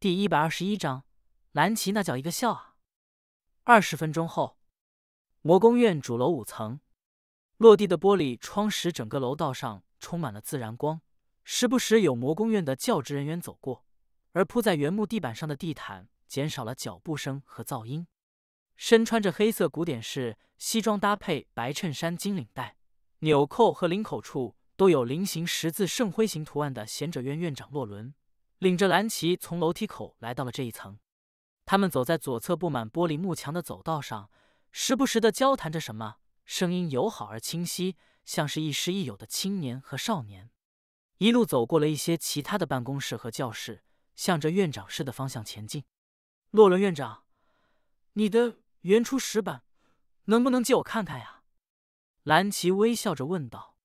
第一百二十一章，兰奇那叫一个笑啊！二十分钟后，魔宫院主楼五层，落地的玻璃窗使整个楼道上充满了自然光。时不时有魔宫院的教职人员走过，而铺在原木地板上的地毯减少了脚步声和噪音。身穿着黑色古典式西装，搭配白衬衫、金领带，纽扣和领口处都有菱形十字圣辉形图案的贤者院院长洛伦。领着蓝奇从楼梯口来到了这一层，他们走在左侧布满玻璃幕墙的走道上，时不时的交谈着什么，声音友好而清晰，像是亦师亦友的青年和少年。一路走过了一些其他的办公室和教室，向着院长室的方向前进。洛伦院长，你的原初石板能不能借我看看呀？蓝奇微笑着问道，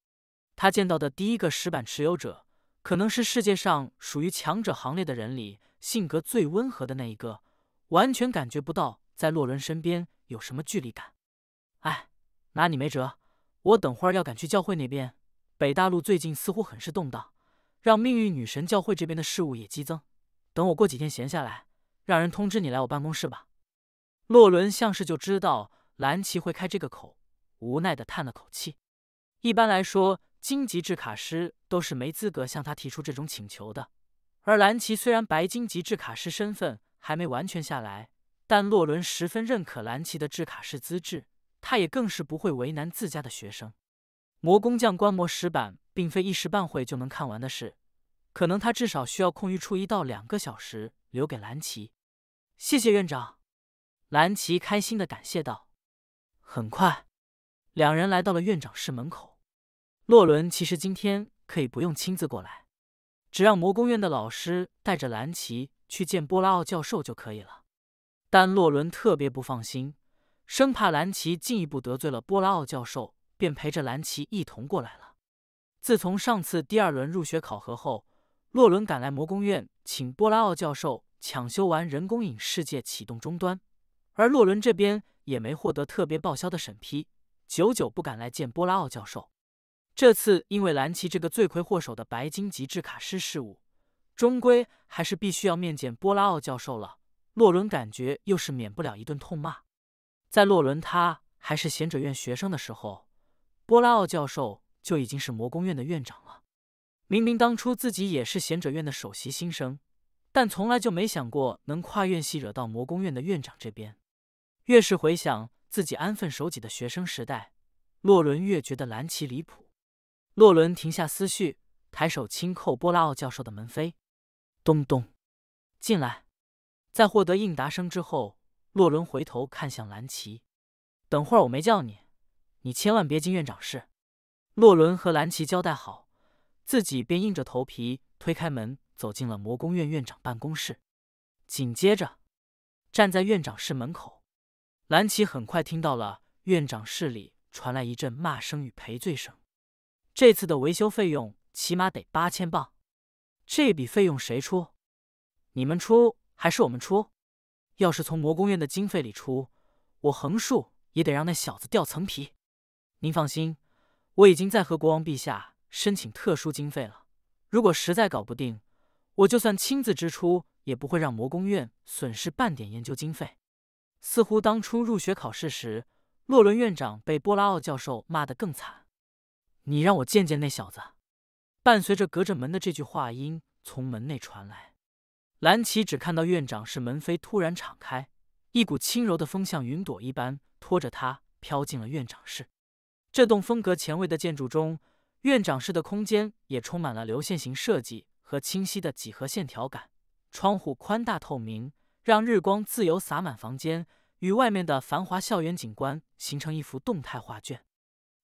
他见到的第一个石板持有者。可能是世界上属于强者行列的人里，性格最温和的那一个，完全感觉不到在洛伦身边有什么距离感。哎，拿你没辙。我等会儿要赶去教会那边，北大陆最近似乎很是动荡，让命运女神教会这边的事务也激增。等我过几天闲下来，让人通知你来我办公室吧。洛伦像是就知道蓝奇会开这个口，无奈的叹了口气。一般来说。荆棘制卡师都是没资格向他提出这种请求的。而蓝奇虽然白金级制卡师身份还没完全下来，但洛伦十分认可蓝奇的制卡师资质，他也更是不会为难自家的学生。魔工匠观摩石板并非一时半会就能看完的事，可能他至少需要空余出一到两个小时留给蓝奇。谢谢院长，蓝奇开心的感谢道。很快，两人来到了院长室门口。洛伦其实今天可以不用亲自过来，只让魔工院的老师带着蓝奇去见波拉奥教授就可以了。但洛伦特别不放心，生怕蓝奇进一步得罪了波拉奥教授，便陪着蓝奇一同过来了。自从上次第二轮入学考核后，洛伦赶来魔工院请波拉奥教授抢修完人工影世界启动终端，而洛伦这边也没获得特别报销的审批，久久不敢来见波拉奥教授。这次因为蓝旗这个罪魁祸首的白金极致卡师事务，终归还是必须要面见波拉奥教授了。洛伦感觉又是免不了一顿痛骂。在洛伦他还是贤者院学生的时候，波拉奥教授就已经是魔工院的院长了。明明当初自己也是贤者院的首席新生，但从来就没想过能跨院系惹到魔工院的院长这边。越是回想自己安分守己的学生时代，洛伦越觉得蓝旗离谱。洛伦停下思绪，抬手轻叩波拉奥教授的门扉，咚咚，进来。在获得应答声之后，洛伦回头看向蓝奇：“等会儿我没叫你，你千万别进院长室。”洛伦和蓝奇交代好，自己便硬着头皮推开门，走进了魔工院院长办公室。紧接着，站在院长室门口，蓝奇很快听到了院长室里传来一阵骂声与赔罪声。这次的维修费用起码得八千磅，这笔费用谁出？你们出还是我们出？要是从魔宫院的经费里出，我横竖也得让那小子掉层皮。您放心，我已经在和国王陛下申请特殊经费了。如果实在搞不定，我就算亲自支出，也不会让魔宫院损失半点研究经费。似乎当初入学考试时，洛伦院长被波拉奥教授骂得更惨。你让我见见那小子。伴随着隔着门的这句话音从门内传来，蓝琪只看到院长室门扉突然敞开，一股轻柔的风像云朵一般拖着他飘进了院长室。这栋风格前卫的建筑中，院长室的空间也充满了流线型设计和清晰的几何线条感。窗户宽大透明，让日光自由洒满房间，与外面的繁华校园景观形成一幅动态画卷。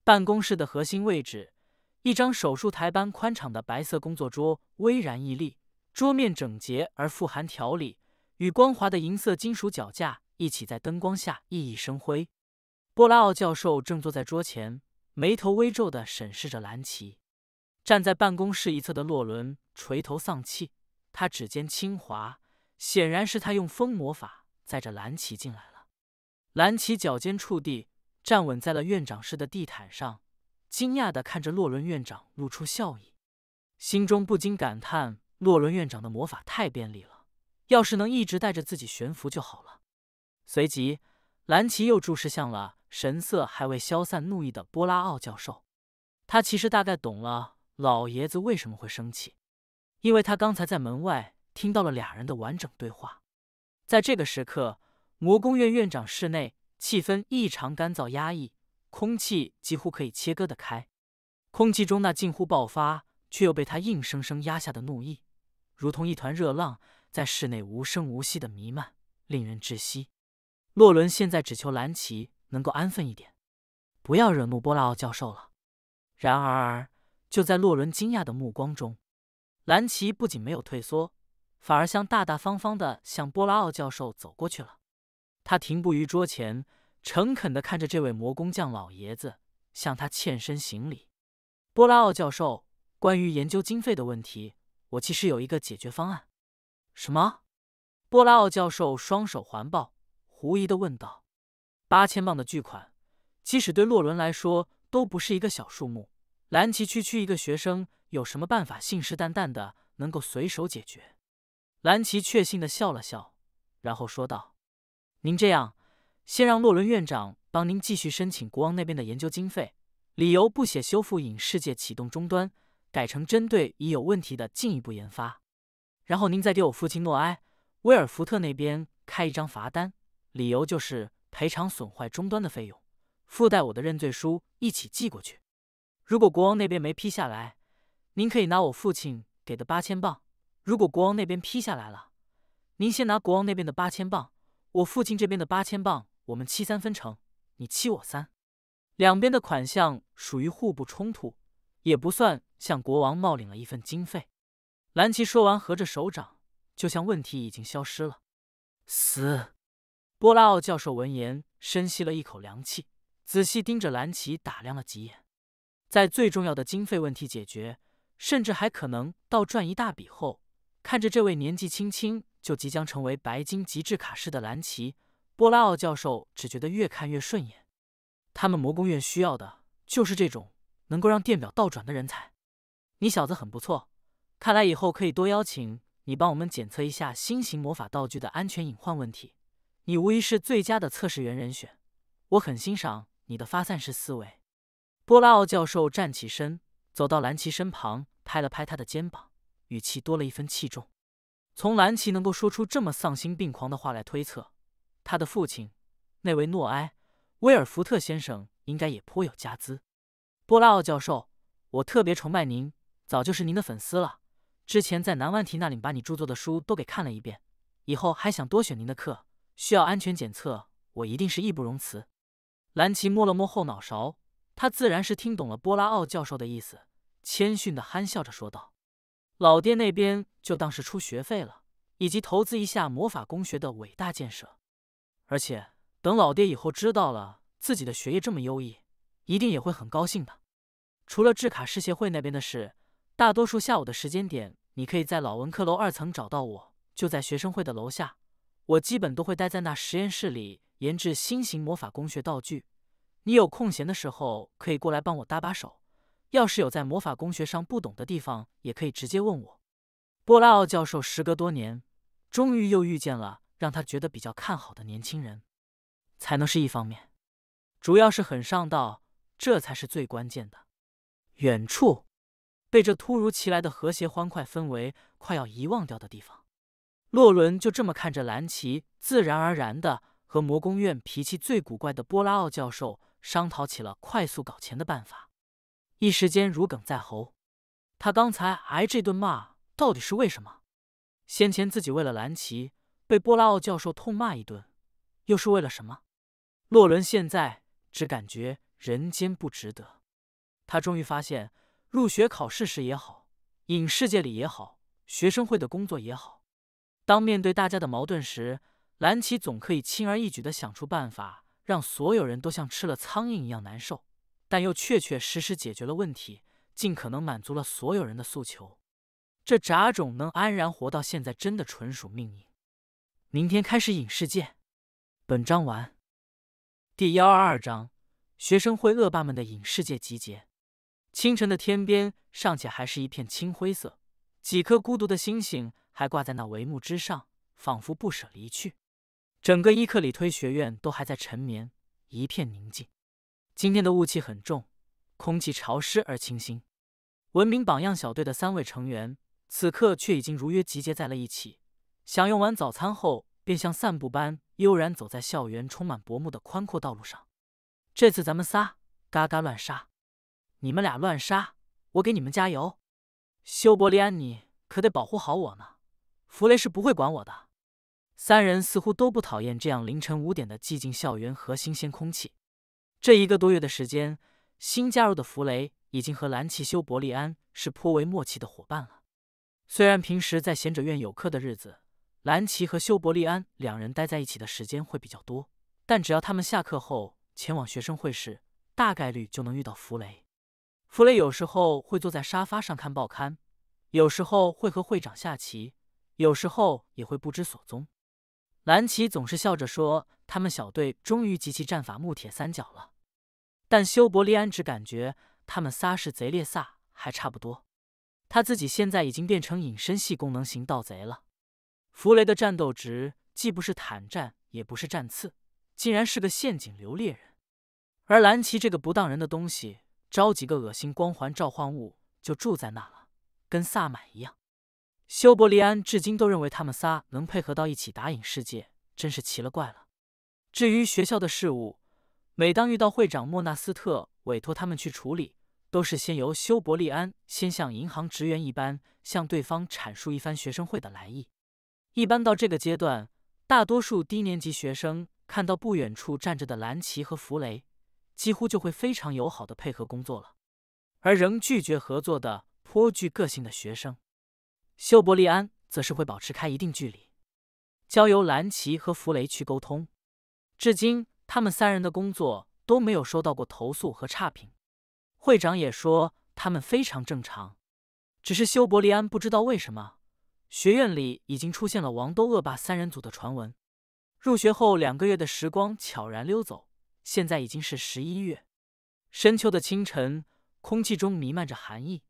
办公室的核心位置，一张手术台般宽敞的白色工作桌巍然屹立，桌面整洁而富含条理，与光滑的银色金属脚架一起在灯光下熠熠生辉。波拉奥教授正坐在桌前，眉头微皱的审视着蓝奇。站在办公室一侧的洛伦垂头丧气，他指尖轻滑，显然是他用风魔法载着蓝奇进来了。蓝奇脚尖触地。站稳在了院长室的地毯上，惊讶的看着洛伦院长，露出笑意，心中不禁感叹：洛伦院长的魔法太便利了，要是能一直带着自己悬浮就好了。随即，蓝奇又注视向了神色还未消散怒意的波拉奥教授，他其实大概懂了老爷子为什么会生气，因为他刚才在门外听到了俩人的完整对话。在这个时刻，魔工院院长室内。气氛异常干燥压抑，空气几乎可以切割得开。空气中那近乎爆发却又被他硬生生压下的怒意，如同一团热浪，在室内无声无息的弥漫，令人窒息。洛伦现在只求兰奇能够安分一点，不要惹怒波拉奥教授了。然而，就在洛伦惊讶的目光中，蓝奇不仅没有退缩，反而像大大方方的向波拉奥教授走过去了。他停步于桌前，诚恳地看着这位魔工匠老爷子，向他欠身行礼。波拉奥教授，关于研究经费的问题，我其实有一个解决方案。什么？波拉奥教授双手环抱，狐疑地问道。八千磅的巨款，即使对洛伦来说都不是一个小数目。蓝奇区区一个学生，有什么办法信誓旦旦地能够随手解决？蓝奇确信地笑了笑，然后说道。您这样，先让洛伦院长帮您继续申请国王那边的研究经费，理由不写修复影世界启动终端，改成针对已有问题的进一步研发。然后您再给我父亲诺埃威尔福特那边开一张罚单，理由就是赔偿损坏终端的费用，附带我的认罪书一起寄过去。如果国王那边没批下来，您可以拿我父亲给的八千镑；如果国王那边批下来了，您先拿国王那边的八千镑。我父亲这边的八千镑，我们七三分成，你七我三，两边的款项属于互不冲突，也不算向国王冒领了一份经费。兰奇说完，合着手掌，就像问题已经消失了。斯波拉奥教授闻言，深吸了一口凉气，仔细盯着兰奇打量了几眼，在最重要的经费问题解决，甚至还可能倒赚一大笔后，看着这位年纪轻轻。就即将成为白金极致卡士的蓝旗。波拉奥教授只觉得越看越顺眼。他们魔工院需要的就是这种能够让电表倒转的人才。你小子很不错，看来以后可以多邀请你帮我们检测一下新型魔法道具的安全隐患问题。你无疑是最佳的测试员人选，我很欣赏你的发散式思维。波拉奥教授站起身，走到蓝旗身旁，拍了拍他的肩膀，语气多了一分器重。从兰奇能够说出这么丧心病狂的话来推测，他的父亲那位诺埃威尔福特先生应该也颇有家资。波拉奥教授，我特别崇拜您，早就是您的粉丝了。之前在南万提那里把你著作的书都给看了一遍，以后还想多选您的课。需要安全检测，我一定是义不容辞。兰奇摸了摸后脑勺，他自然是听懂了波拉奥教授的意思，谦逊地憨笑着说道：“老爹那边。”就当是出学费了，以及投资一下魔法工学的伟大建设。而且等老爹以后知道了自己的学业这么优异，一定也会很高兴的。除了制卡师协会那边的事，大多数下午的时间点，你可以在老文科楼二层找到我，就在学生会的楼下。我基本都会待在那实验室里研制新型魔法工学道具。你有空闲的时候可以过来帮我搭把手。要是有在魔法工学上不懂的地方，也可以直接问我。波拉奥教授时隔多年，终于又遇见了让他觉得比较看好的年轻人。才能是一方面，主要是很上道，这才是最关键的。远处，被这突如其来的和谐欢快氛围快要遗忘掉的地方，洛伦就这么看着蓝奇，自然而然的和魔宫院脾气最古怪的波拉奥教授商讨起了快速搞钱的办法。一时间如鲠在喉，他刚才挨这顿骂。到底是为什么？先前自己为了蓝奇被波拉奥教授痛骂一顿，又是为了什么？洛伦现在只感觉人间不值得。他终于发现，入学考试时也好，影世界里也好，学生会的工作也好，当面对大家的矛盾时，蓝奇总可以轻而易举地想出办法，让所有人都像吃了苍蝇一样难受，但又确确实实解决了问题，尽可能满足了所有人的诉求。这杂种能安然活到现在，真的纯属命运。明天开始影视界。本章完。第幺二二章：学生会恶霸们的影视界集结。清晨的天边尚且还是一片青灰色，几颗孤独的星星还挂在那帷幕之上，仿佛不舍离去。整个伊克里推学院都还在沉眠，一片宁静。今天的雾气很重，空气潮湿而清新。文明榜样小队的三位成员。此刻却已经如约集结在了一起。享用完早餐后，便像散步般悠然走在校园充满薄暮的宽阔道路上。这次咱们仨嘎嘎乱杀，你们俩乱杀，我给你们加油。修伯利安，你可得保护好我呢。弗雷是不会管我的。三人似乎都不讨厌这样凌晨五点的寂静校园和新鲜空气。这一个多月的时间，新加入的弗雷已经和蓝奇修伯利安是颇为默契的伙伴了。虽然平时在贤者院有课的日子，蓝琪和修伯利安两人待在一起的时间会比较多，但只要他们下课后前往学生会室，大概率就能遇到弗雷。弗雷有时候会坐在沙发上看报刊，有时候会和会长下棋，有时候也会不知所踪。蓝琪总是笑着说：“他们小队终于集齐战法木铁三角了。”但修伯利安只感觉他们仨是贼猎萨还差不多。他自己现在已经变成隐身系功能型盗贼了。弗雷的战斗值既不是坦战，也不是战刺，竟然是个陷阱流猎人。而蓝旗这个不当人的东西，招几个恶心光环召唤物就住在那了，跟萨满一样。修伯利安至今都认为他们仨能配合到一起打影世界，真是奇了怪了。至于学校的事物，每当遇到会长莫纳斯特委托他们去处理。都是先由修伯利安先像银行职员一般向对方阐述一番学生会的来意。一般到这个阶段，大多数低年级学生看到不远处站着的蓝旗和弗雷，几乎就会非常友好的配合工作了。而仍拒绝合作的颇具个性的学生，修伯利安则是会保持开一定距离，交由蓝旗和弗雷去沟通。至今，他们三人的工作都没有收到过投诉和差评。会长也说他们非常正常，只是修伯利安不知道为什么，学院里已经出现了“王都恶霸三人组”的传闻。入学后两个月的时光悄然溜走，现在已经是十一月。深秋的清晨，空气中弥漫着寒意，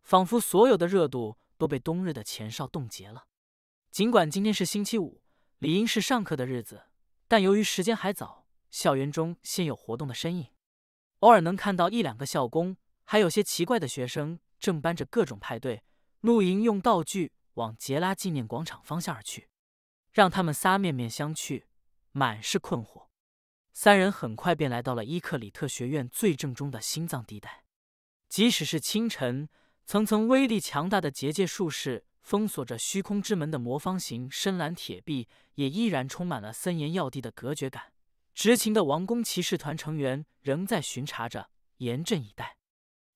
仿佛所有的热度都被冬日的前哨冻结了。尽管今天是星期五，理应是上课的日子，但由于时间还早，校园中鲜有活动的身影。偶尔能看到一两个校工，还有些奇怪的学生正搬着各种派对露营用道具往杰拉纪念广场方向而去，让他们仨面面相觑，满是困惑。三人很快便来到了伊克里特学院最正中的心脏地带。即使是清晨，层层威力强大的结界术士封锁着虚空之门的魔方形深蓝铁壁，也依然充满了森严要地的隔绝感。执勤的王宫骑士团成员仍在巡查着，严阵以待。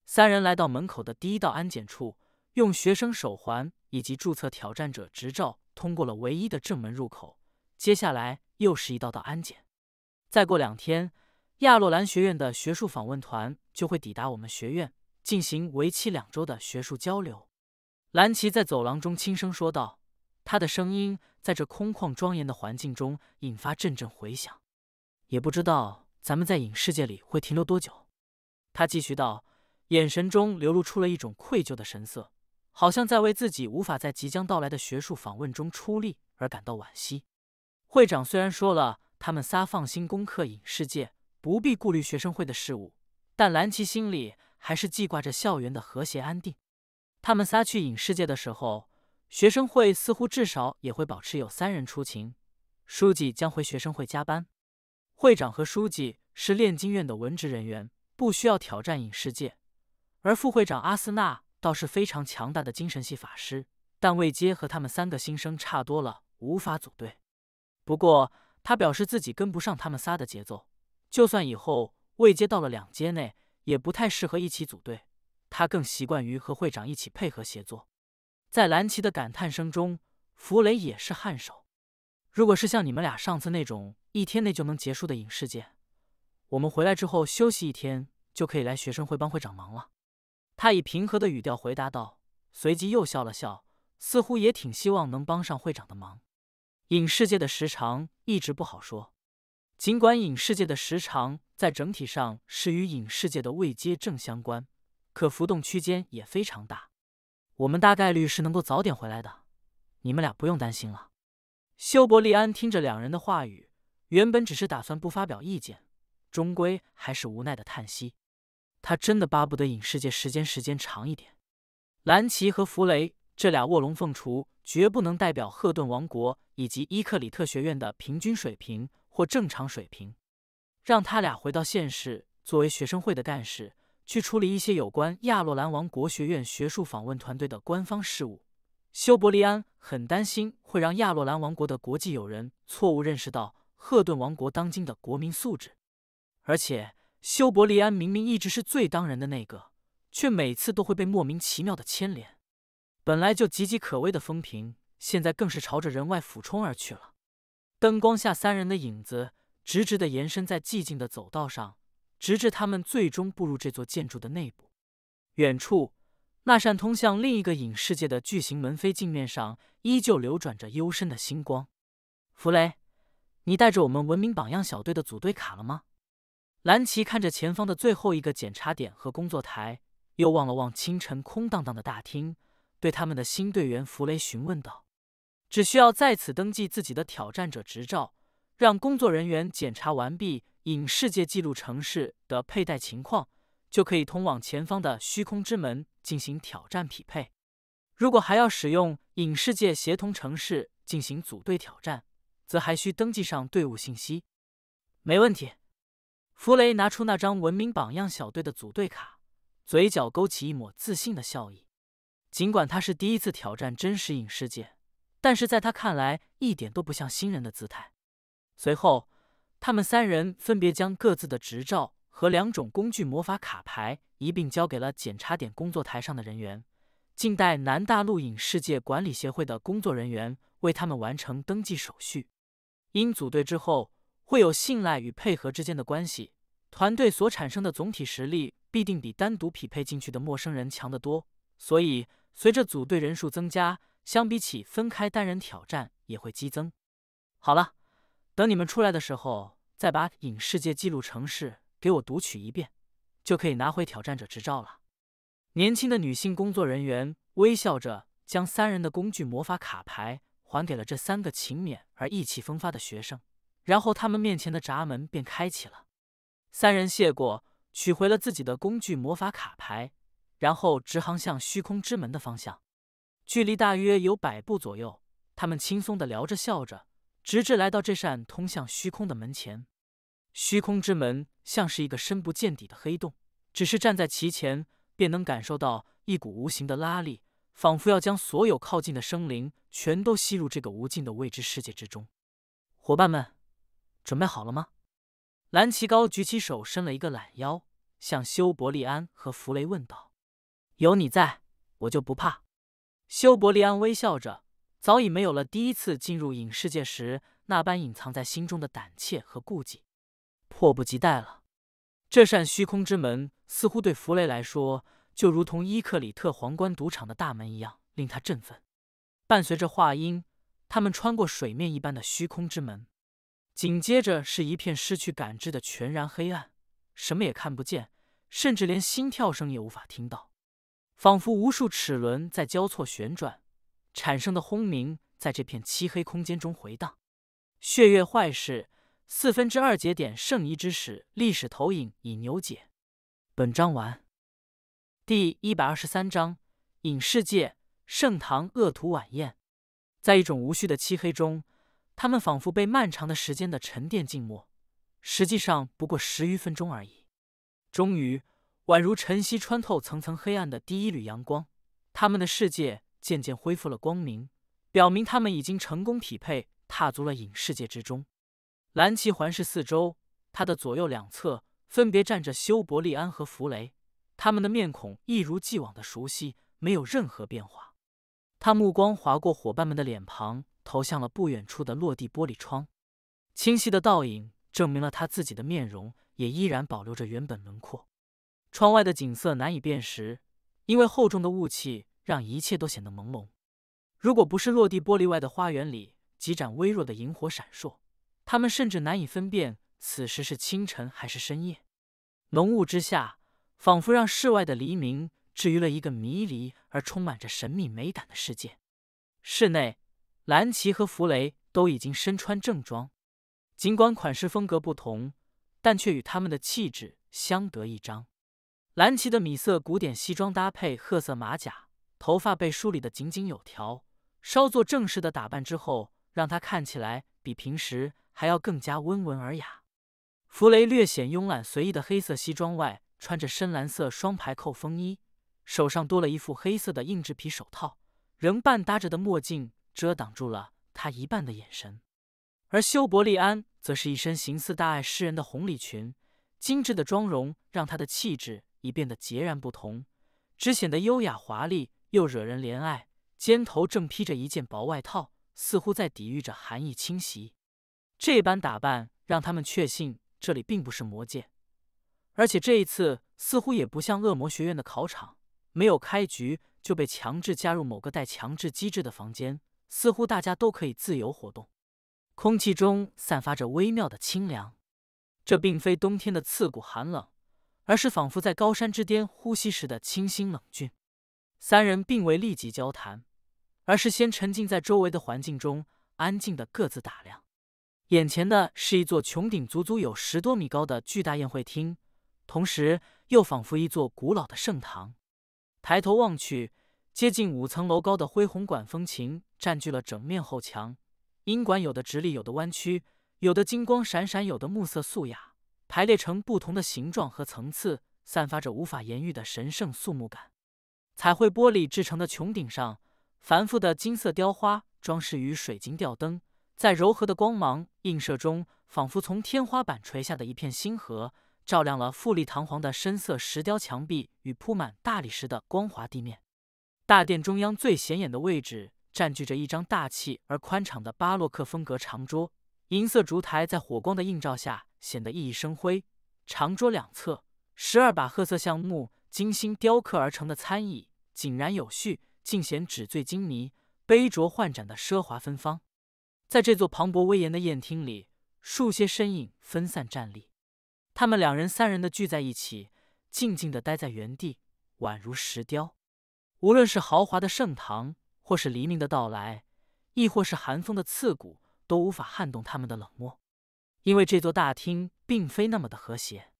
三人来到门口的第一道安检处，用学生手环以及注册挑战者执照通过了唯一的正门入口。接下来又是一道道安检。再过两天，亚洛兰学院的学术访问团就会抵达我们学院，进行为期两周的学术交流。兰奇在走廊中轻声说道，他的声音在这空旷庄严的环境中引发阵阵回响。也不知道咱们在影世界里会停留多久，他继续道，眼神中流露出了一种愧疚的神色，好像在为自己无法在即将到来的学术访问中出力而感到惋惜。会长虽然说了他们仨放心攻克影世界，不必顾虑学生会的事物，但蓝琪心里还是记挂着校园的和谐安定。他们仨去影世界的时候，学生会似乎至少也会保持有三人出勤，书记将回学生会加班。会长和书记是炼金院的文职人员，不需要挑战影世界，而副会长阿斯纳倒是非常强大的精神系法师，但魏阶和他们三个新生差多了，无法组队。不过他表示自己跟不上他们仨的节奏，就算以后魏阶到了两阶内，也不太适合一起组队。他更习惯于和会长一起配合协作。在蓝旗的感叹声中，弗雷也是颔首。如果是像你们俩上次那种一天内就能结束的影视界，我们回来之后休息一天，就可以来学生会帮会长忙了。”他以平和的语调回答道，随即又笑了笑，似乎也挺希望能帮上会长的忙。影视界的时长一直不好说，尽管影视界的时长在整体上是与影视界的未接正相关，可浮动区间也非常大。我们大概率是能够早点回来的，你们俩不用担心了。修伯利安听着两人的话语，原本只是打算不发表意见，终归还是无奈的叹息。他真的巴不得影世界时间时间长一点。兰奇和弗雷这俩卧龙凤雏，绝不能代表赫顿王国以及伊克里特学院的平均水平或正常水平。让他俩回到现实，作为学生会的干事，去处理一些有关亚洛兰王国学院学术访问团队的官方事务。修伯利安很担心会让亚洛兰王国的国际友人错误认识到赫顿王国当今的国民素质，而且修伯利安明明一直是最当人的那个，却每次都会被莫名其妙的牵连。本来就岌岌可危的风评，现在更是朝着人外俯冲而去了。灯光下，三人的影子直直地延伸在寂静的走道上，直至他们最终步入这座建筑的内部。远处。那扇通向另一个影世界的巨型门扉镜面上依旧流转着幽深的星光。弗雷，你带着我们文明榜样小队的组队卡了吗？蓝奇看着前方的最后一个检查点和工作台，又望了望清晨空荡荡的大厅，对他们的新队员弗雷询问道：“只需要在此登记自己的挑战者执照，让工作人员检查完毕，影世界记录城市的佩戴情况，就可以通往前方的虚空之门。”进行挑战匹配。如果还要使用影视界协同城市进行组队挑战，则还需登记上队伍信息。没问题。弗雷拿出那张文明榜样小队的组队卡，嘴角勾起一抹自信的笑意。尽管他是第一次挑战真实影视界，但是在他看来一点都不像新人的姿态。随后，他们三人分别将各自的执照。和两种工具魔法卡牌一并交给了检查点工作台上的人员，静待南大陆影世界管理协会的工作人员为他们完成登记手续。因组队之后会有信赖与配合之间的关系，团队所产生的总体实力必定比单独匹配进去的陌生人强得多，所以随着组队人数增加，相比起分开单人挑战也会激增。好了，等你们出来的时候，再把影世界记录城市。给我读取一遍，就可以拿回挑战者执照了。年轻的女性工作人员微笑着将三人的工具魔法卡牌还给了这三个勤勉而意气风发的学生，然后他们面前的闸门便开启了。三人谢过，取回了自己的工具魔法卡牌，然后直航向虚空之门的方向。距离大约有百步左右，他们轻松的聊着笑着，直至来到这扇通向虚空的门前。虚空之门。像是一个深不见底的黑洞，只是站在其前，便能感受到一股无形的拉力，仿佛要将所有靠近的生灵全都吸入这个无尽的未知世界之中。伙伴们，准备好了吗？蓝旗高举起手，伸了一个懒腰，向修伯利安和弗雷问道：“有你在我就不怕。”修伯利安微笑着，早已没有了第一次进入影世界时那般隐藏在心中的胆怯和顾忌，迫不及待了。这扇虚空之门似乎对弗雷来说，就如同伊克里特皇冠赌场的大门一样，令他振奋。伴随着话音，他们穿过水面一般的虚空之门，紧接着是一片失去感知的全然黑暗，什么也看不见，甚至连心跳声也无法听到。仿佛无数齿轮在交错旋转，产生的轰鸣在这片漆黑空间中回荡。血月坏事。四分之二节点圣遗之史历史投影以牛解。本章完。第一百二十三章：影世界盛唐恶徒晚宴。在一种无序的漆黑中，他们仿佛被漫长的时间的沉淀浸没，实际上不过十余分钟而已。终于，宛如晨曦穿透层层黑暗的第一缕阳光，他们的世界渐渐恢复了光明，表明他们已经成功匹配，踏足了影世界之中。蓝旗环视四周，他的左右两侧分别站着修伯利安和弗雷，他们的面孔一如既往的熟悉，没有任何变化。他目光划过伙伴们的脸庞，投向了不远处的落地玻璃窗，清晰的倒影证明了他自己的面容也依然保留着原本轮廓。窗外的景色难以辨识，因为厚重的雾气让一切都显得朦胧。如果不是落地玻璃外的花园里几盏微弱的萤火闪烁，他们甚至难以分辨此时是清晨还是深夜，浓雾之下，仿佛让室外的黎明置于了一个迷离而充满着神秘美感的世界。室内，蓝奇和弗雷都已经身穿正装，尽管款式风格不同，但却与他们的气质相得益彰。蓝奇的米色古典西装搭配褐色马甲，头发被梳理得井井有条，稍作正式的打扮之后。让他看起来比平时还要更加温文尔雅。弗雷略显慵懒随意的黑色西装外穿着深蓝色双排扣风衣，手上多了一副黑色的硬质皮手套，仍半搭着的墨镜遮挡住了他一半的眼神。而修伯利安则是一身形似大爱诗人的红礼裙，精致的妆容让他的气质已变得截然不同，只显得优雅华丽又惹人怜爱。肩头正披着一件薄外套。似乎在抵御着寒意侵袭，这般打扮让他们确信这里并不是魔界，而且这一次似乎也不像恶魔学院的考场，没有开局就被强制加入某个带强制机制的房间，似乎大家都可以自由活动。空气中散发着微妙的清凉，这并非冬天的刺骨寒冷，而是仿佛在高山之巅呼吸时的清新冷峻。三人并未立即交谈。而是先沉浸在周围的环境中，安静的各自打量。眼前的是一座穹顶，足足有十多米高的巨大宴会厅，同时又仿佛一座古老的圣堂。抬头望去，接近五层楼高的恢宏管风琴占据了整面后墙，音管有的直立，有的弯曲，有的金光闪闪，有的暮色素雅，排列成不同的形状和层次，散发着无法言喻的神圣肃穆感。彩绘玻璃制成的穹顶上。繁复的金色雕花装饰于水晶吊灯，在柔和的光芒映射中，仿佛从天花板垂下的一片星河，照亮了富丽堂皇的深色石雕墙壁与铺满大理石的光滑地面。大殿中央最显眼的位置占据着一张大气而宽敞的巴洛克风格长桌，银色烛台在火光的映照下显得熠熠生辉。长桌两侧，十二把褐色橡木精心雕刻而成的餐椅井然有序。尽显纸醉金迷、杯酌换盏的奢华芬芳，在这座磅礴威严的宴厅里，数些身影分散站立，他们两人、三人的聚在一起，静静的待在原地，宛如石雕。无论是豪华的盛唐，或是黎明的到来，亦或是寒风的刺骨，都无法撼动他们的冷漠，因为这座大厅并非那么的和谐。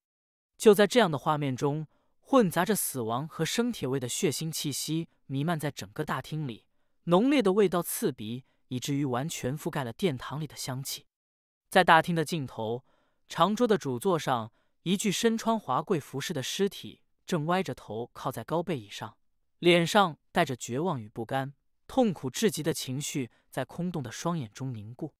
就在这样的画面中。混杂着死亡和生铁味的血腥气息弥漫在整个大厅里，浓烈的味道刺鼻，以至于完全覆盖了殿堂里的香气。在大厅的尽头，长桌的主座上，一具身穿华贵服饰的尸体正歪着头靠在高背椅上，脸上带着绝望与不甘，痛苦至极的情绪在空洞的双眼中凝固。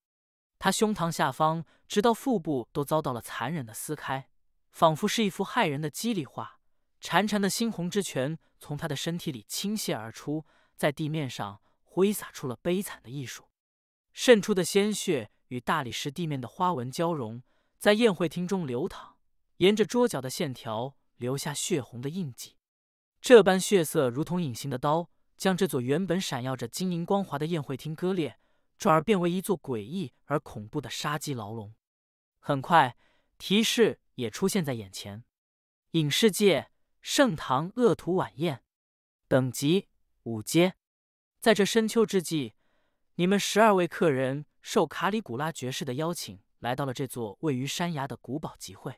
他胸膛下方直到腹部都遭到了残忍的撕开，仿佛是一幅骇人的肌理画。潺潺的猩红之泉从他的身体里倾泻而出，在地面上挥洒出了悲惨的艺术。渗出的鲜血与大理石地面的花纹交融，在宴会厅中流淌，沿着桌角的线条留下血红的印记。这般血色如同隐形的刀，将这座原本闪耀着晶莹光滑的宴会厅割裂，转而变为一座诡异而恐怖的杀机牢笼。很快，提示也出现在眼前：影视界。盛唐恶徒晚宴，等级五阶。在这深秋之际，你们十二位客人受卡里古拉爵士的邀请，来到了这座位于山崖的古堡集会。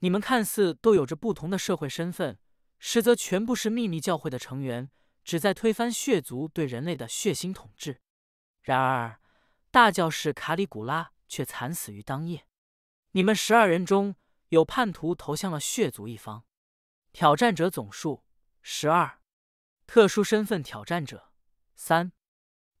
你们看似都有着不同的社会身份，实则全部是秘密教会的成员，旨在推翻血族对人类的血腥统治。然而，大教士卡里古拉却惨死于当夜。你们十二人中有叛徒投向了血族一方。挑战者总数十二，特殊身份挑战者三，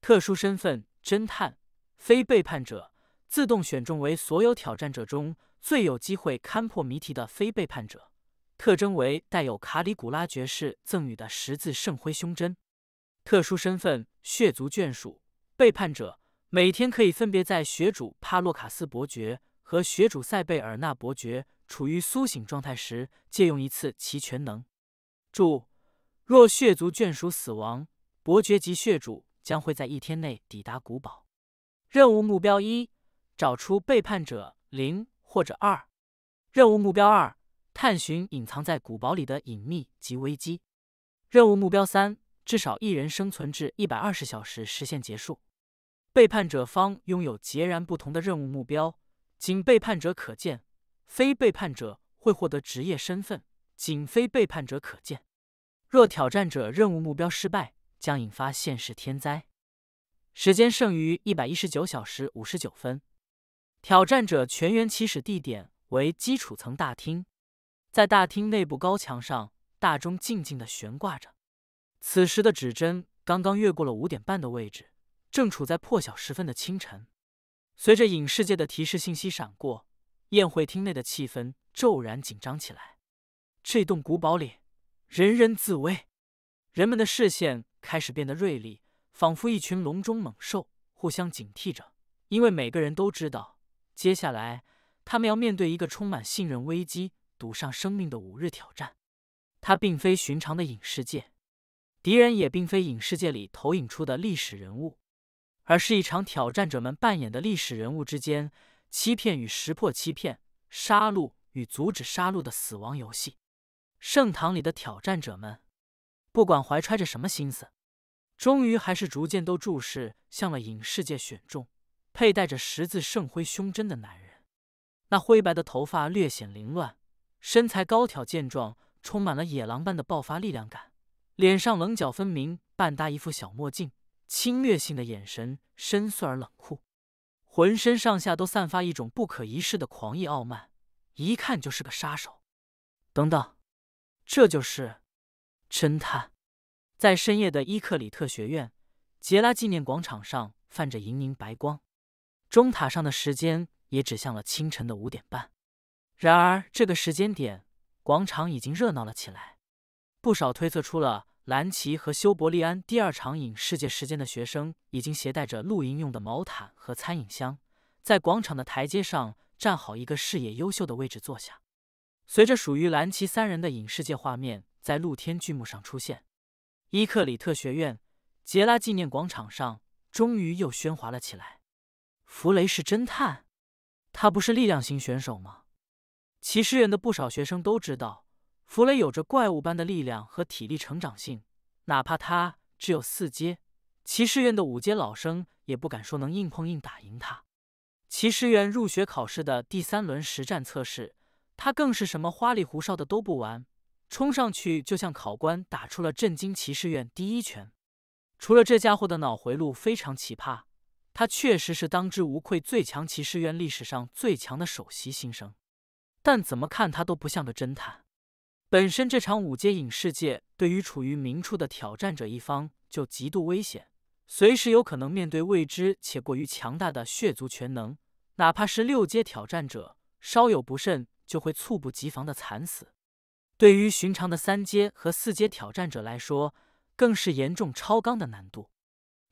特殊身份侦探，非背叛者自动选中为所有挑战者中最有机会勘破谜题的非背叛者，特征为带有卡里古拉爵士赠予的十字圣辉胸针，特殊身份血族眷属背叛者每天可以分别在学主帕洛卡斯伯爵和学主塞贝尔纳伯爵。处于苏醒状态时，借用一次其全能。注：若血族眷属死亡，伯爵级血主将会在一天内抵达古堡。任务目标一：找出背叛者零或者二。任务目标二：探寻隐藏在古堡里的隐秘及危机。任务目标三：至少一人生存至一百二十小时，实现结束。背叛者方拥有截然不同的任务目标，仅背叛者可见。非背叛者会获得职业身份，仅非背叛者可见。若挑战者任务目标失败，将引发现实天灾。时间剩余一百一十九小时五十九分。挑战者全员起始地点为基础层大厅。在大厅内部高墙上，大钟静静的悬挂着。此时的指针刚刚越过了五点半的位置，正处在破晓时分的清晨。随着影视界的提示信息闪过。宴会厅内的气氛骤然紧张起来。这栋古堡里人人自危，人们的视线开始变得锐利，仿佛一群笼中猛兽，互相警惕着。因为每个人都知道，接下来他们要面对一个充满信任危机、赌上生命的五日挑战。它并非寻常的影视界，敌人也并非影视界里投影出的历史人物，而是一场挑战者们扮演的历史人物之间。欺骗与识破欺骗，杀戮与阻止杀戮的死亡游戏。圣堂里的挑战者们，不管怀揣着什么心思，终于还是逐渐都注视向了影世界选中、佩戴着十字圣辉胸针的男人。那灰白的头发略显凌乱，身材高挑健壮，充满了野狼般的爆发力量感。脸上棱角分明，半搭一副小墨镜，侵略性的眼神深邃而冷酷。浑身上下都散发一种不可一世的狂意傲慢，一看就是个杀手。等等，这就是侦探。在深夜的伊克里特学院杰拉纪念广场上泛着莹莹白光，钟塔上的时间也指向了清晨的五点半。然而这个时间点，广场已经热闹了起来，不少推测出了。蓝奇和修伯利安第二场影世界时间的学生已经携带着露营用的毛毯和餐饮箱，在广场的台阶上站好一个视野优秀的位置坐下。随着属于蓝奇三人的影世界画面在露天巨幕上出现，伊克里特学院杰拉纪念广场上终于又喧哗了起来。弗雷是侦探，他不是力量型选手吗？骑士院的不少学生都知道。弗雷有着怪物般的力量和体力成长性，哪怕他只有四阶，骑士院的五阶老生也不敢说能硬碰硬打赢他。骑士院入学考试的第三轮实战测试，他更是什么花里胡哨的都不玩，冲上去就向考官打出了震惊骑士院第一拳。除了这家伙的脑回路非常奇葩，他确实是当之无愧最强骑士院历史上最强的首席新生，但怎么看他都不像个侦探。本身这场五阶影世界对于处于明处的挑战者一方就极度危险，随时有可能面对未知且过于强大的血族全能，哪怕是六阶挑战者，稍有不慎就会猝不及防的惨死。对于寻常的三阶和四阶挑战者来说，更是严重超纲的难度。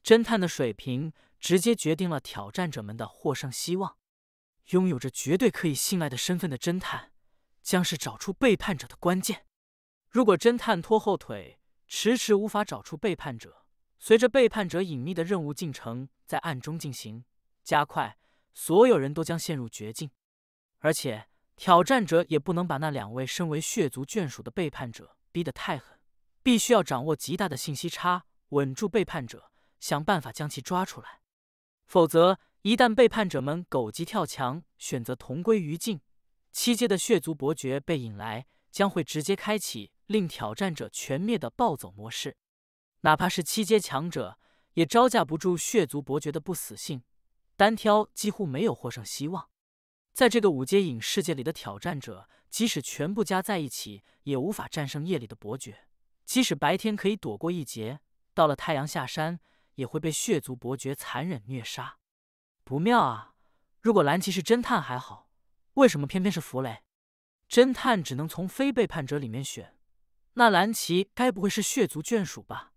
侦探的水平直接决定了挑战者们的获胜希望。拥有着绝对可以信赖的身份的侦探。将是找出背叛者的关键。如果侦探拖后腿，迟迟无法找出背叛者，随着背叛者隐秘的任务进程在暗中进行加快，所有人都将陷入绝境。而且，挑战者也不能把那两位身为血族眷属的背叛者逼得太狠，必须要掌握极大的信息差，稳住背叛者，想办法将其抓出来。否则，一旦背叛者们狗急跳墙，选择同归于尽。七阶的血族伯爵被引来，将会直接开启令挑战者全灭的暴走模式。哪怕是七阶强者，也招架不住血族伯爵的不死性，单挑几乎没有获胜希望。在这个五阶影世界里的挑战者，即使全部加在一起，也无法战胜夜里的伯爵。即使白天可以躲过一劫，到了太阳下山，也会被血族伯爵残忍虐杀。不妙啊！如果蓝旗是侦探还好。为什么偏偏是弗雷？侦探只能从非背叛者里面选。那蓝旗该不会是血族眷属吧？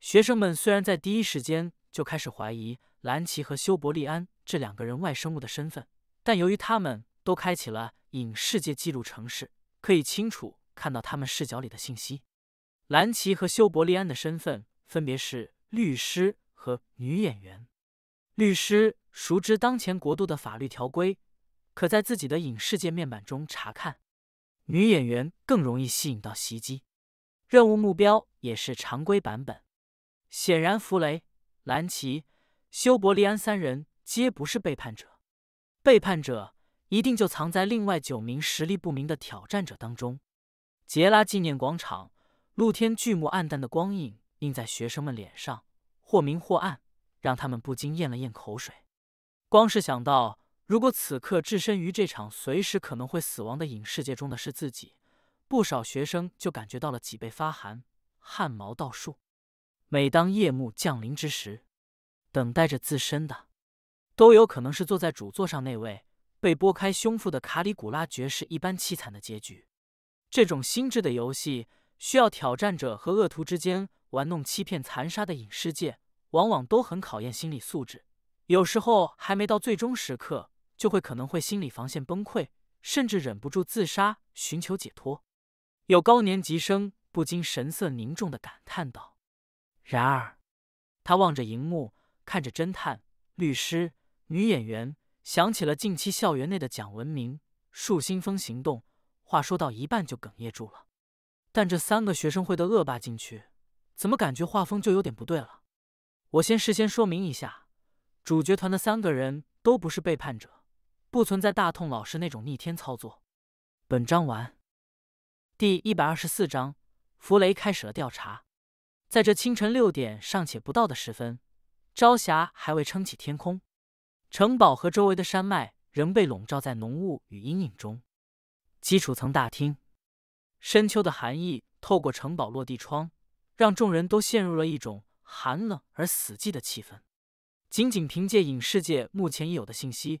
学生们虽然在第一时间就开始怀疑蓝旗和修伯利安这两个人外生物的身份，但由于他们都开启了影世界记录城市，可以清楚看到他们视角里的信息。蓝旗和修伯利安的身份分别是律师和女演员。律师熟知当前国度的法律条规。可在自己的影视界面板中查看。女演员更容易吸引到袭击。任务目标也是常规版本。显然，弗雷、兰奇、休伯利安三人皆不是背叛者。背叛者一定就藏在另外九名实力不明的挑战者当中。杰拉纪念广场，露天巨幕，暗淡的光影映在学生们脸上，或明或暗，让他们不禁咽了咽口水。光是想到……如果此刻置身于这场随时可能会死亡的影世界中的是自己，不少学生就感觉到了脊背发寒、汗毛倒竖。每当夜幕降临之时，等待着自身的，都有可能是坐在主座上那位被剥开胸腹的卡里古拉爵士一般凄惨的结局。这种心智的游戏，需要挑战者和恶徒之间玩弄、欺骗、残杀的影视界，往往都很考验心理素质。有时候还没到最终时刻。就会可能会心理防线崩溃，甚至忍不住自杀寻求解脱。有高年级生不禁神色凝重的感叹道：“然而，他望着荧幕，看着侦探、律师、女演员，想起了近期校园内的讲文明、树新风行动。”话说到一半就哽咽住了。但这三个学生会的恶霸进去，怎么感觉画风就有点不对了？我先事先说明一下，主角团的三个人都不是背叛者。不存在大痛老师那种逆天操作。本章完。第一百二十四章，弗雷开始了调查。在这清晨六点尚且不到的时分，朝霞还未撑起天空，城堡和周围的山脉仍被笼罩在浓雾与阴影中。基础层大厅，深秋的寒意透过城堡落地窗，让众人都陷入了一种寒冷而死寂的气氛。仅仅凭借影视界目前已有的信息。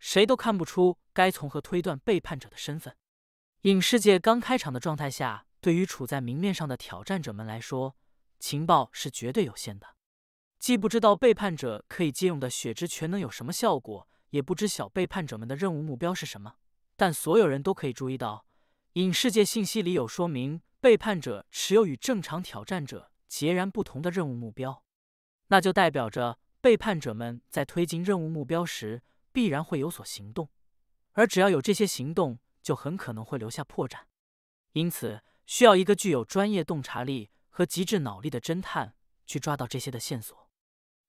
谁都看不出该从何推断背叛者的身份。影视界刚开场的状态下，对于处在明面上的挑战者们来说，情报是绝对有限的。既不知道背叛者可以借用的血之全能有什么效果，也不知晓背叛者们的任务目标是什么。但所有人都可以注意到，影视界信息里有说明，背叛者持有与正常挑战者截然不同的任务目标。那就代表着背叛者们在推进任务目标时。必然会有所行动，而只要有这些行动，就很可能会留下破绽，因此需要一个具有专业洞察力和极致脑力的侦探去抓到这些的线索。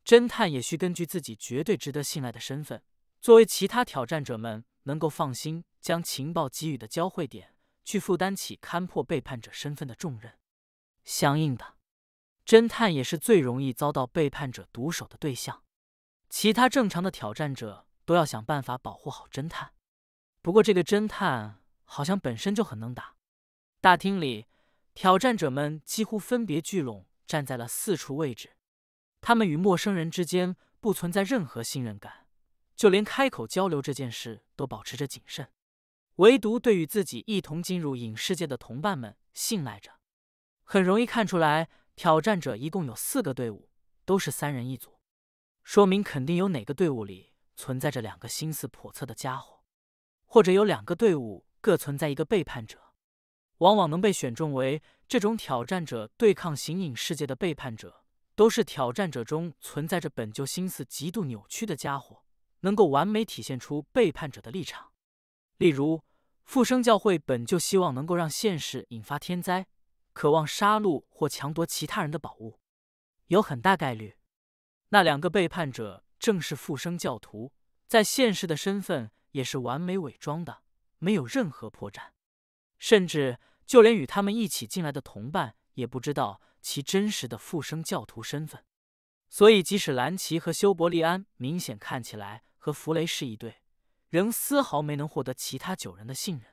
侦探也需根据自己绝对值得信赖的身份，作为其他挑战者们能够放心将情报给予的交汇点，去负担起勘破背叛者身份的重任。相应的，侦探也是最容易遭到背叛者毒手的对象。其他正常的挑战者。都要想办法保护好侦探。不过，这个侦探好像本身就很能打。大厅里，挑战者们几乎分别聚拢，站在了四处位置。他们与陌生人之间不存在任何信任感，就连开口交流这件事都保持着谨慎。唯独对与自己一同进入影世界的同伴们信赖着。很容易看出来，挑战者一共有四个队伍，都是三人一组，说明肯定有哪个队伍里。存在着两个心思叵测的家伙，或者有两个队伍各存在一个背叛者，往往能被选中为这种挑战者对抗形影世界的背叛者，都是挑战者中存在着本就心思极度扭曲的家伙，能够完美体现出背叛者的立场。例如，复生教会本就希望能够让现实引发天灾，渴望杀戮或强夺其他人的宝物，有很大概率那两个背叛者。正是复生教徒，在现世的身份也是完美伪装的，没有任何破绽，甚至就连与他们一起进来的同伴也不知道其真实的复生教徒身份。所以，即使兰奇和修伯利安明显看起来和弗雷是一对，仍丝毫没能获得其他九人的信任。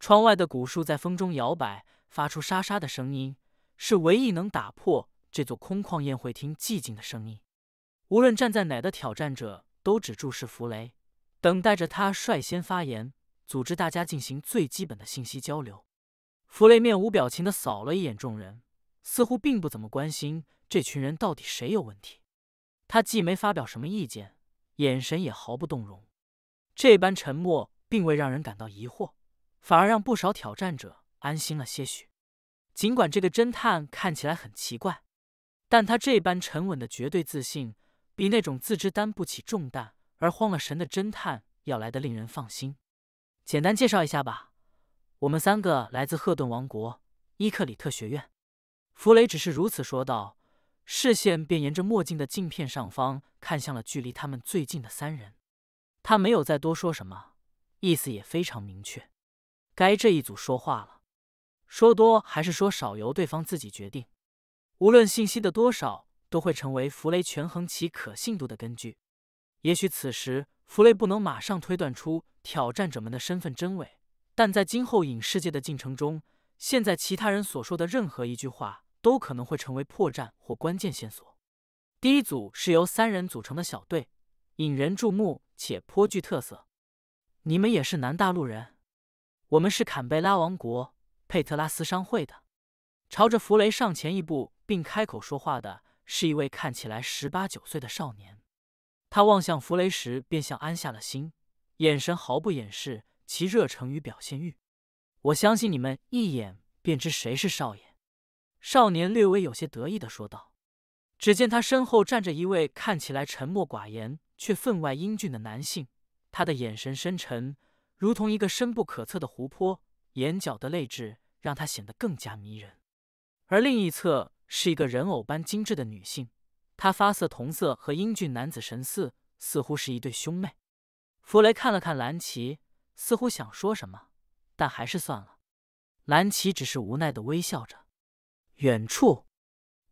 窗外的古树在风中摇摆，发出沙沙的声音，是唯一能打破这座空旷宴会厅寂静的声音。无论站在哪的挑战者都只注视弗雷，等待着他率先发言，组织大家进行最基本的信息交流。弗雷面无表情的扫了一眼众人，似乎并不怎么关心这群人到底谁有问题。他既没发表什么意见，眼神也毫不动容。这般沉默并未让人感到疑惑，反而让不少挑战者安心了些许。尽管这个侦探看起来很奇怪，但他这般沉稳的绝对自信。比那种自知担不起重担而慌了神的侦探要来的令人放心。简单介绍一下吧，我们三个来自赫顿王国伊克里特学院。弗雷只是如此说道，视线便沿着墨镜的镜片上方看向了距离他们最近的三人。他没有再多说什么，意思也非常明确，该这一组说话了，说多还是说少由对方自己决定，无论信息的多少。都会成为弗雷权衡其可信度的根据。也许此时弗雷不能马上推断出挑战者们的身份真伪，但在今后影世界的进程中，现在其他人所说的任何一句话都可能会成为破绽或关键线索。第一组是由三人组成的小队，引人注目且颇具特色。你们也是南大陆人？我们是坎贝拉王国佩特拉斯商会的。朝着弗雷上前一步并开口说话的。是一位看起来十八九岁的少年，他望向弗雷时便像安下了心，眼神毫不掩饰其热诚与表现欲。我相信你们一眼便知谁是少爷。”少年略微有些得意地说道。只见他身后站着一位看起来沉默寡言却分外英俊的男性，他的眼神深沉，如同一个深不可测的湖泊，眼角的泪痣让他显得更加迷人。而另一侧，是一个人偶般精致的女性，她发色同色，和英俊男子神似，似乎是一对兄妹。弗雷看了看蓝奇，似乎想说什么，但还是算了。蓝奇只是无奈的微笑着。远处，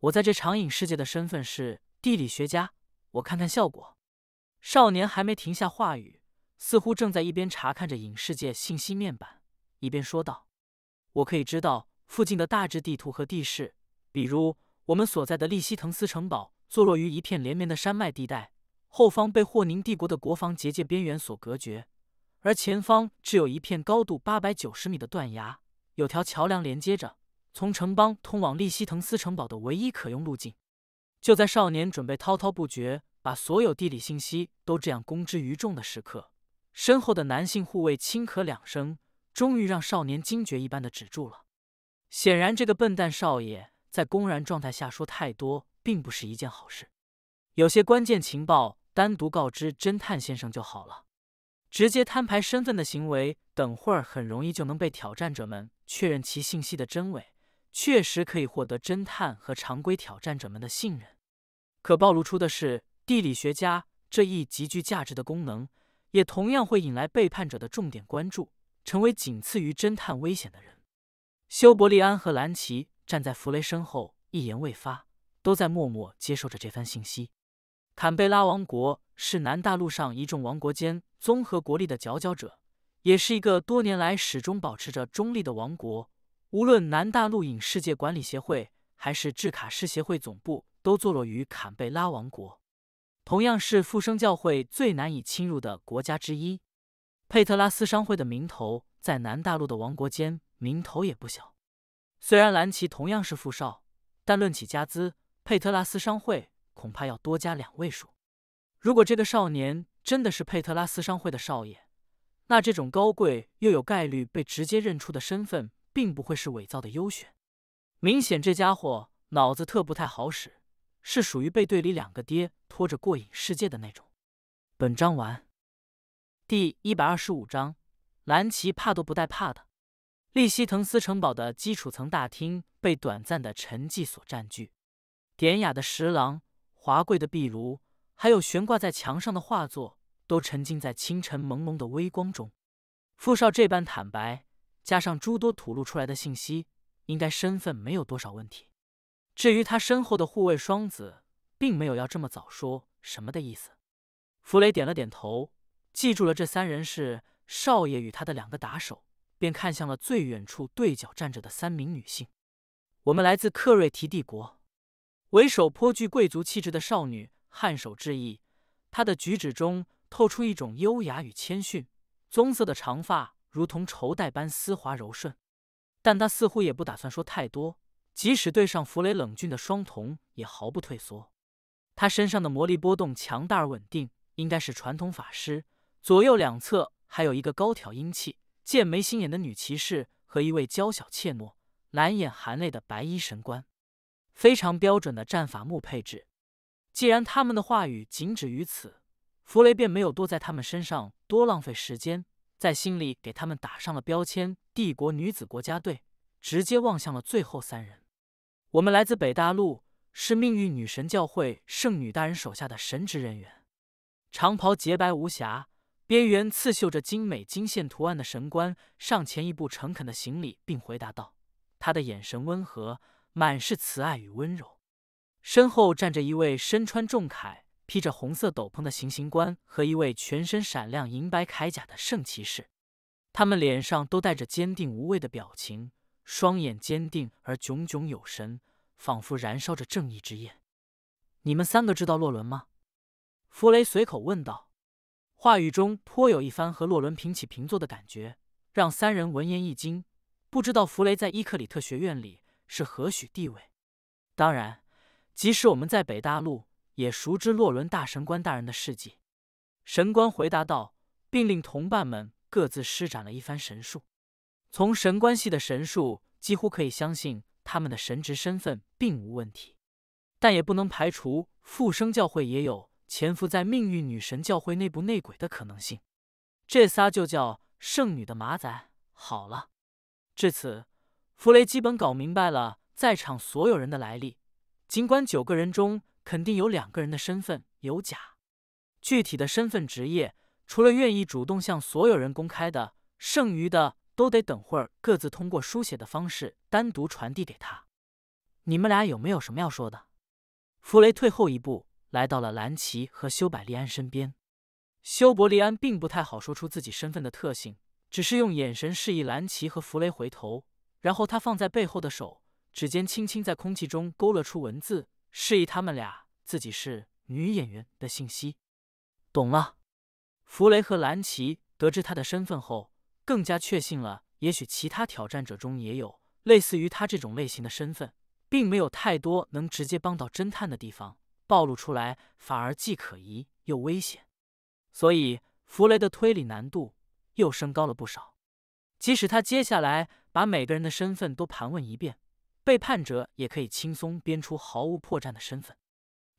我在这长影世界的身份是地理学家。我看看效果。少年还没停下话语，似乎正在一边查看着影世界信息面板，一边说道：“我可以知道附近的大致地图和地势。”比如，我们所在的利希滕斯城堡坐落于一片连绵的山脉地带，后方被霍宁帝国的国防结界边缘所隔绝，而前方只有一片高度八百九十米的断崖，有条桥梁连接着从城邦通往利希滕斯城堡的唯一可用路径。就在少年准备滔滔不绝，把所有地理信息都这样公之于众的时刻，身后的男性护卫轻咳两声，终于让少年惊觉一般的止住了。显然，这个笨蛋少爷。在公然状态下说太多，并不是一件好事。有些关键情报单独告知侦探先生就好了。直接摊牌身份的行为，等会儿很容易就能被挑战者们确认其信息的真伪，确实可以获得侦探和常规挑战者们的信任。可暴露出的是，地理学家这一极具价值的功能，也同样会引来背叛者的重点关注，成为仅次于侦探危险的人。休伯利安和兰奇。站在弗雷身后，一言未发，都在默默接受着这番信息。坎贝拉王国是南大陆上一众王国间综合国力的佼佼者，也是一个多年来始终保持着中立的王国。无论南大陆影世界管理协会还是制卡师协会总部，都坐落于坎贝拉王国，同样是复生教会最难以侵入的国家之一。佩特拉斯商会的名头在南大陆的王国间名头也不小。虽然蓝奇同样是富少，但论起家资，佩特拉斯商会恐怕要多加两位数。如果这个少年真的是佩特拉斯商会的少爷，那这种高贵又有概率被直接认出的身份，并不会是伪造的优选。明显这家伙脑子特不太好使，是属于被队里两个爹拖着过瘾世界的那种。本章完。第一百二十五章，蓝奇怕都不带怕的。利希滕斯城堡的基础层大厅被短暂的沉寂所占据，典雅的石廊、华贵的壁炉，还有悬挂在墙上的画作，都沉浸在清晨朦胧的微光中。傅少这般坦白，加上诸多吐露出来的信息，应该身份没有多少问题。至于他身后的护卫双子，并没有要这么早说什么的意思。弗雷点了点头，记住了这三人是少爷与他的两个打手。便看向了最远处对角站着的三名女性。我们来自克瑞提帝国。为首颇具贵族气质的少女颔首致意，她的举止中透出一种优雅与谦逊。棕色的长发如同绸带般丝滑柔顺，但她似乎也不打算说太多，即使对上弗雷冷峻的双瞳也毫不退缩。她身上的魔力波动强大而稳定，应该是传统法师。左右两侧还有一个高挑阴气。剑眉星眼的女骑士和一位娇小怯懦、蓝眼含泪的白衣神官，非常标准的战法木配置。既然他们的话语仅止于此，弗雷便没有多在他们身上多浪费时间，在心里给他们打上了标签：帝国女子国家队。直接望向了最后三人：“我们来自北大陆，是命运女神教会圣女大人手下的神职人员，长袍洁白无瑕。”边缘刺绣着精美金线图案的神官上前一步，诚恳的行礼，并回答道：“他的眼神温和，满是慈爱与温柔。”身后站着一位身穿重铠、披着红色斗篷的行刑官和一位全身闪亮银白铠甲的圣骑士，他们脸上都带着坚定无畏的表情，双眼坚定而炯炯有神，仿佛燃烧着正义之焰。“你们三个知道洛伦吗？”弗雷随口问道。话语中颇有一番和洛伦平起平坐的感觉，让三人闻言一惊，不知道弗雷在伊克里特学院里是何许地位。当然，即使我们在北大陆，也熟知洛伦大神官大人的事迹。神官回答道，并令同伴们各自施展了一番神术。从神官系的神术，几乎可以相信他们的神职身份并无问题，但也不能排除复生教会也有。潜伏在命运女神教会内部内鬼的可能性，这仨就叫圣女的马仔。好了，至此，弗雷基本搞明白了在场所有人的来历。尽管九个人中肯定有两个人的身份有假，具体的身份职业，除了愿意主动向所有人公开的，剩余的都得等会儿各自通过书写的方式单独传递给他。你们俩有没有什么要说的？弗雷退后一步。来到了蓝奇和修柏利安身边，修伯利安并不太好说出自己身份的特性，只是用眼神示意蓝奇和弗雷回头，然后他放在背后的手指尖轻轻在空气中勾勒出文字，示意他们俩自己是女演员的信息。懂了，弗雷和蓝奇得知他的身份后，更加确信了，也许其他挑战者中也有类似于他这种类型的身份，并没有太多能直接帮到侦探的地方。暴露出来反而既可疑又危险，所以弗雷的推理难度又升高了不少。即使他接下来把每个人的身份都盘问一遍，背叛者也可以轻松编出毫无破绽的身份。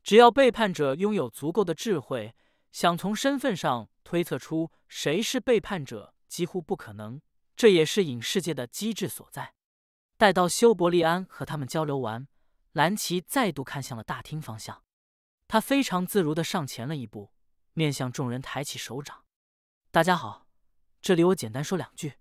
只要背叛者拥有足够的智慧，想从身份上推测出谁是背叛者，几乎不可能。这也是隐世界的机智所在。待到修伯利安和他们交流完，蓝奇再度看向了大厅方向。他非常自如地上前了一步，面向众人抬起手掌：“大家好，这里我简单说两句。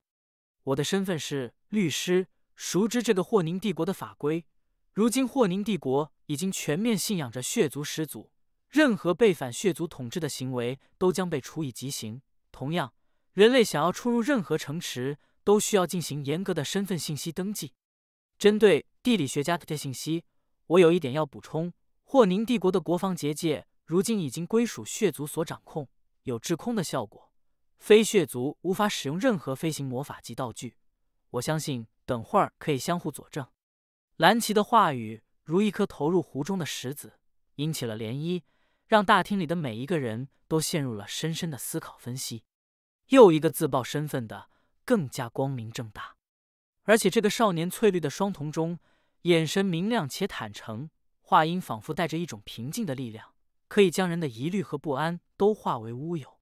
我的身份是律师，熟知这个霍宁帝国的法规。如今霍宁帝国已经全面信仰着血族始祖，任何背反血族统治的行为都将被处以极刑。同样，人类想要出入任何城池，都需要进行严格的身份信息登记。针对地理学家的信息，我有一点要补充。”霍宁帝国的国防结界如今已经归属血族所掌控，有制空的效果，非血族无法使用任何飞行魔法及道具。我相信等会儿可以相互佐证。蓝旗的话语如一颗投入湖中的石子，引起了涟漪，让大厅里的每一个人都陷入了深深的思考分析。又一个自曝身份的，更加光明正大，而且这个少年翠绿的双瞳中，眼神明亮且坦诚。话音仿佛带着一种平静的力量，可以将人的疑虑和不安都化为乌有。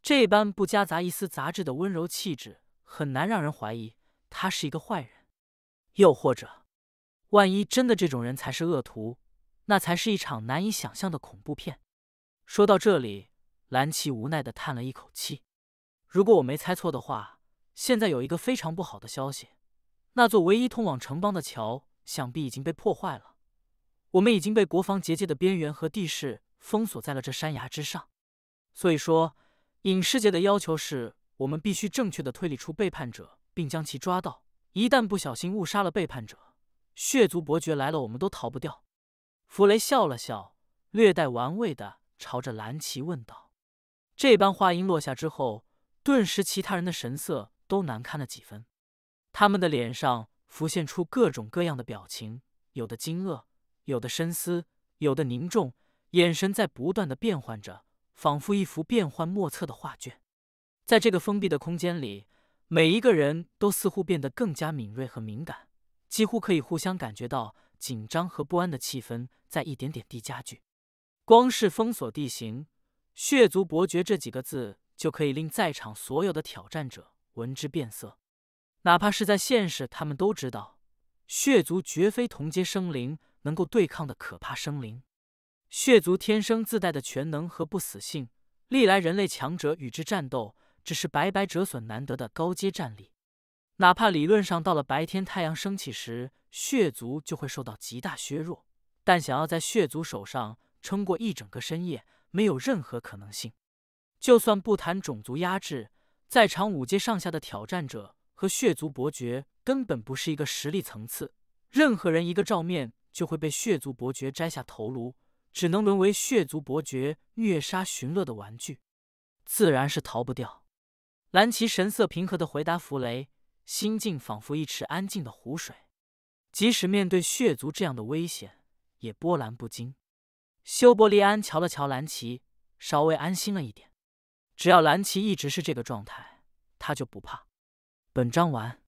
这般不夹杂一丝杂质的温柔气质，很难让人怀疑他是一个坏人。又或者，万一真的这种人才是恶徒，那才是一场难以想象的恐怖片。说到这里，蓝奇无奈的叹了一口气。如果我没猜错的话，现在有一个非常不好的消息：那座唯一通往城邦的桥，想必已经被破坏了。我们已经被国防结界的边缘和地势封锁在了这山崖之上，所以说隐士节的要求是我们必须正确的推理出背叛者，并将其抓到。一旦不小心误杀了背叛者，血族伯爵来了，我们都逃不掉。弗雷笑了笑，略带玩味的朝着蓝奇问道：“这般话音落下之后，顿时其他人的神色都难看了几分，他们的脸上浮现出各种各样的表情，有的惊愕。”有的深思，有的凝重，眼神在不断的变换着，仿佛一幅变幻莫测的画卷。在这个封闭的空间里，每一个人都似乎变得更加敏锐和敏感，几乎可以互相感觉到紧张和不安的气氛在一点点地加剧。光是“封锁地形”“血族伯爵”这几个字，就可以令在场所有的挑战者闻之变色。哪怕是在现实，他们都知道血族绝非同阶生灵。能够对抗的可怕生灵，血族天生自带的全能和不死性，历来人类强者与之战斗，只是白白折损难得的高阶战力。哪怕理论上到了白天太阳升起时，血族就会受到极大削弱，但想要在血族手上撑过一整个深夜，没有任何可能性。就算不谈种族压制，在场五阶上下的挑战者和血族伯爵根本不是一个实力层次，任何人一个照面。就会被血族伯爵摘下头颅，只能沦为血族伯爵虐杀寻乐的玩具，自然是逃不掉。蓝奇神色平和地回答弗雷，心境仿佛一池安静的湖水，即使面对血族这样的危险，也波澜不惊。修伯利安瞧了瞧蓝奇，稍微安心了一点，只要蓝奇一直是这个状态，他就不怕。本章完。